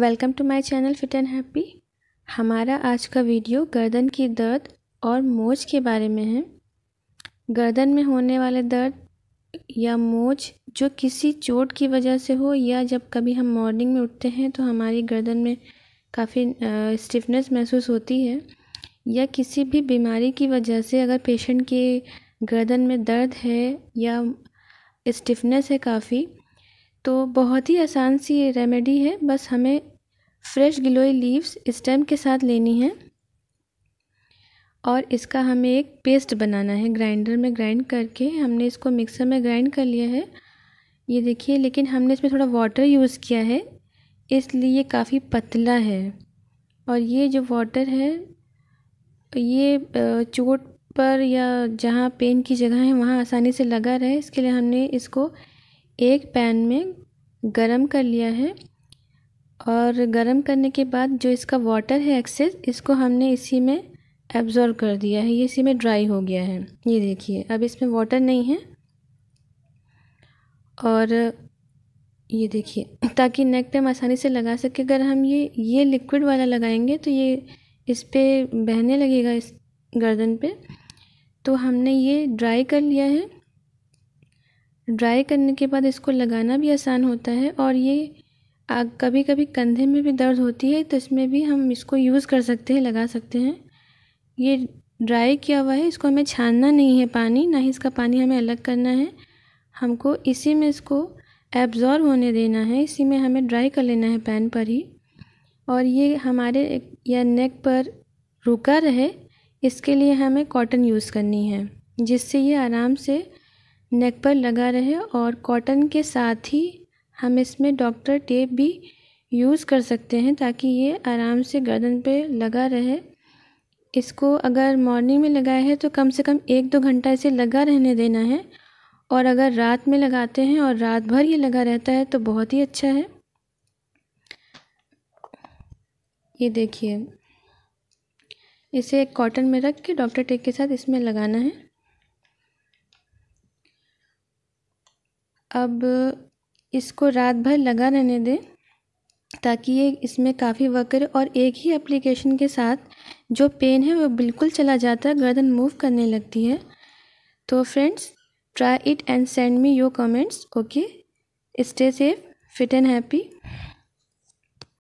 welcome to my channel fit and happy हमारा आज का वीडियो गर्दन की दर्द और मोच के बारे में है गर्दन में होने वाले दर्द या मोच जो किसी चोट की वजह से हो या जब कभी हम मॉर्निंग में उठते हैं तो हमारी गर्दन में काफ़ी स्टिफनेस महसूस होती है या किसी भी बीमारी की वजह से अगर पेशेंट के गर्दन में दर्द है या स्टिफनेस है काफ़ी तो बहुत ही आसान सी ये रेमेडी है बस हमें फ्रेश गिलोई लीव्स स्टेम के साथ लेनी है और इसका हमें एक पेस्ट बनाना है ग्राइंडर में ग्राइंड करके हमने इसको मिक्सर में ग्राइंड कर लिया है ये देखिए लेकिन हमने इसमें थोड़ा वाटर यूज़ किया है इसलिए ये काफ़ी पतला है और ये जो वाटर है ये चोट पर या जहाँ पेन की जगह है वहाँ आसानी से लगा रहे इसके लिए हमने इसको एक पैन में गरम कर लिया है और गरम करने के बाद जो इसका वाटर है एक्सेस इसको हमने इसी में एब्ज़ॉर्व कर दिया है ये इसी में ड्राई हो गया है ये देखिए अब इसमें वाटर नहीं है और ये देखिए ताकि नेक पे हम आसानी से लगा सके अगर हम ये ये लिक्विड वाला लगाएंगे तो ये इस पर बहने लगेगा इस गर्दन पे तो हमने ये ड्राई कर लिया है ड्राई करने के बाद इसको लगाना भी आसान होता है और ये आग कभी कभी कंधे में भी दर्द होती है तो इसमें भी हम इसको यूज़ कर सकते हैं लगा सकते हैं ये ड्राई किया हुआ है इसको हमें छानना नहीं है पानी ना ही इसका पानी हमें अलग करना है हमको इसी में इसको एब्ज़ॉर्व होने देना है इसी में हमें ड्राई कर लेना है पैन पर ही और ये हमारे या नेक पर रुका रहे इसके लिए हमें कॉटन यूज़ करनी है जिससे ये आराम से नेक पर लगा रहे और कॉटन के साथ ही हम इसमें डॉक्टर टेप भी यूज़ कर सकते हैं ताकि ये आराम से गर्दन पे लगा रहे इसको अगर मॉर्निंग में लगाए हैं तो कम से कम एक दो घंटा इसे लगा रहने देना है और अगर रात में लगाते हैं और रात भर ये लगा रहता है तो बहुत ही अच्छा है ये देखिए इसे एक कॉटन में रख के डॉक्टर टेक के साथ इसमें लगाना है अब इसको रात भर लगा रहने दें ताकि ये इसमें काफ़ी वर्क करे और एक ही एप्लीकेशन के साथ जो पेन है वो बिल्कुल चला जाता है गर्दन मूव करने लगती है तो friends try it and send me your comments okay stay safe fit and happy